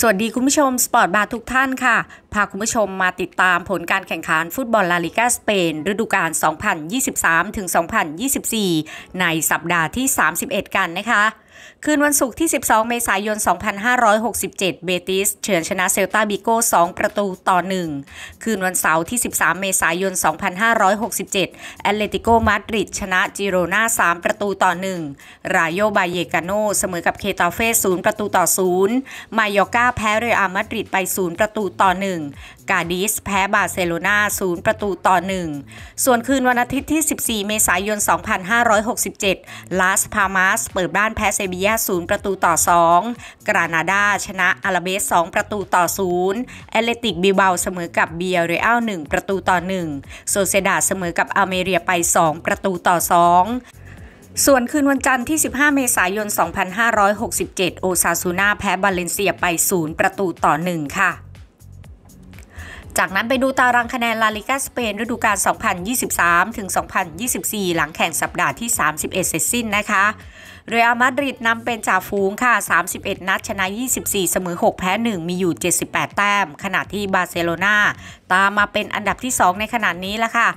สวัสดีคุณผู้ชมสปอร์ตบาร์ทุกท่านค่ะ พาคุณผู้ชมมาติดตามผลการแข่งขันฟุตบอลลาลิกาสเปน ฤดูกาล 2023-2024 ในสัปดาห์ที่ 31 กันนะคะคืนวันศุกร์ที่ 12 เมษายน 2567 เบติส เฉือนชนะเซลตาบิโก 2 ประตูต่อ 1 คืนวันเสาร์ที่ 13 เมษายน 2567แอตเลติโก มาดริด ชนะจิโรนา 3 ประตูต่อ 1 รายโยบาเยกาโน เสมอกับเคตาเฟ่0ประตูต่อ 0 มายอกา แพ้เรอัลมาดริดไป 0 ประตูต่อ 1กาดิสแพ้บาร์เซโลนา0 ประตูต่อ 1 ส่วนคืนวันอาทิตย์ที่ 14 เมษายน 2567 ลาสพามาสเปิดบ้านแพ้เซบียา0 ประตูต่อ 2 กรานาดาชนะอาราเบส 2 ประตูต่อ0เอเลติกบิบาเสมอกับเบียเรอัล 1 ประตูต่อ 1 โซเซดาเสมอกับอาเมเรียไป 2 ประตูต่อ 2 ส่วนคืนวันจันทร์ที่ 15 เมษายน 2567 โอซาซูนาแพ้บาเลนเซียไป 0 ประตูต่อ 1 ค่ะจากนั้นไปดูตารางคะแนนลาลิกาสเปน ฤดูกาล2023ถึง2024 หลังแข่งสัปดาห์ที่ 31 เสร็จสิ้นนะคะเรอัลมาดริดนำเป็นจ่าฝูงค่ะ 31 นัด ชนะ 24เสมอ6 แพ้ 1 มีอยู่ 78 แต้มขณะที่บาร์เซโลนาตามมาเป็นอันดับที่ 2 ในขณะนี้ละค่ะ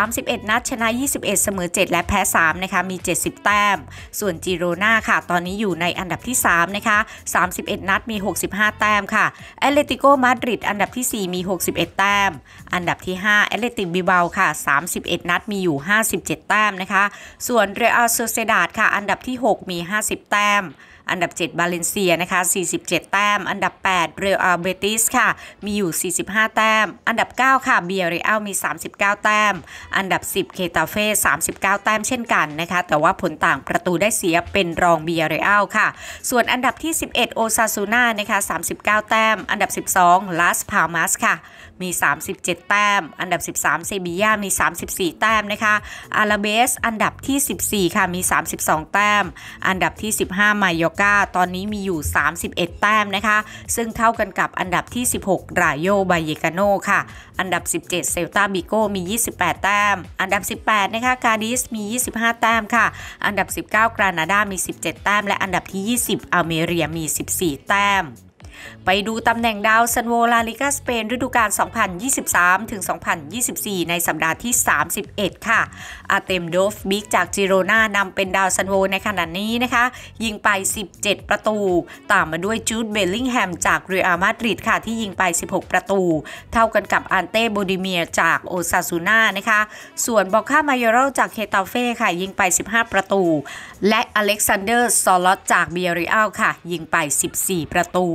31 นัด ชนะ 21เสมอ7 และแพ้3นะคะมี 70 แต้ม ส่วนจิโรนาค่ะตอนนี้อยู่ในอันดับที่ 3 นะคะ31 นัดมี 65 แต้มค่ะแอตเลติโกมาดริดอันดับที่ 4 มี 61 แต้ม อันดับที่5แอตเลติกบิเบาค่ะ 31 นัด มีอยู่ 57 แต้มนะคะ ส่วนเรอัลโซเซดาดค่ะ อันดับที่ 6 6มี 50 แต้ม อันดับ 7 บาเลนเซียนะคะ 47 แต้ม อันดับ 8 เรอัลเบติส ค่ะ มีอยู่ 45 แต้ม อันดับ 9 ค่ะเบียรรอัลมี 39 แต้ม อันดับ 10 เคตาเฟ่39 แต้มเช่นกันนะคะ แต่ว่าผลต่างประตูได้เสียเป็นรองเบียรรอัลค่ะ ส่วนอันดับที่ 11 โอซาซูน่านะคะ39 แต้ม อันดับ 12ลาสพาลมาสค่ะมี 37 แต้ม อันดับ 13 เซบียา มี 34 แต้ม นะคะ อาราเบส อันดับที่ 14 ค่ะ มี 32 แต้ม อันดับที่ 15 มายอกาตอนนี้มีอยู่ 31 แต้มนะคะ ซึ่งเท่ากันกับ อันดับที่ 16รายโยบายเยกาโนค่ะ อันดับ 17 เซลตาบิโก มี 28 แต้ม อันดับ 18 นะคะ กาดิส มี 25 แต้ม ค่ะ อันดับ 19 กรานาดามี 17 แต้ม และ อันดับที่ 20อเมเรียมี 14 แต้มไปดูตำแหน่งดาวซันโวลาลิกาสเปนฤดูกาล 2023ถึง2024 ในสัปดาห์ที่ 31 ค่ะ อาเตมโดฟบิกจากจิโรนานำเป็นดาวซันโวในขณะนี้นะคะ ยิงไป 17 ประตู ตามมาด้วยจูดเบลลิงแฮมจากเรอัลมาดริดค่ะ ที่ยิงไป 16 ประตู เท่ากันกับอันเต้โบดิเมียจากโอซาซูน่านะคะ ส่วนบอคามายโรจากเคตาเฟ่ค่ะยิงไป 15 ประตู และอเล็กซานเดอร์ซอลอตจากเบียริอัลค่ะ ยิงไป 14 ประตู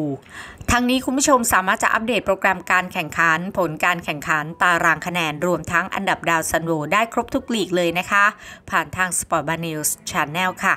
ทั้งนี้คุณผู้ชมสามารถจะอัปเดตโปรแกรมการแข่งขันผลการแข่งขันตารางคะแนน รวมทั้งอันดับดาวซันโวได้ครบทุกลีกเลยนะคะ ผ่านทาง Sport b a n e w s Channel ค่ะ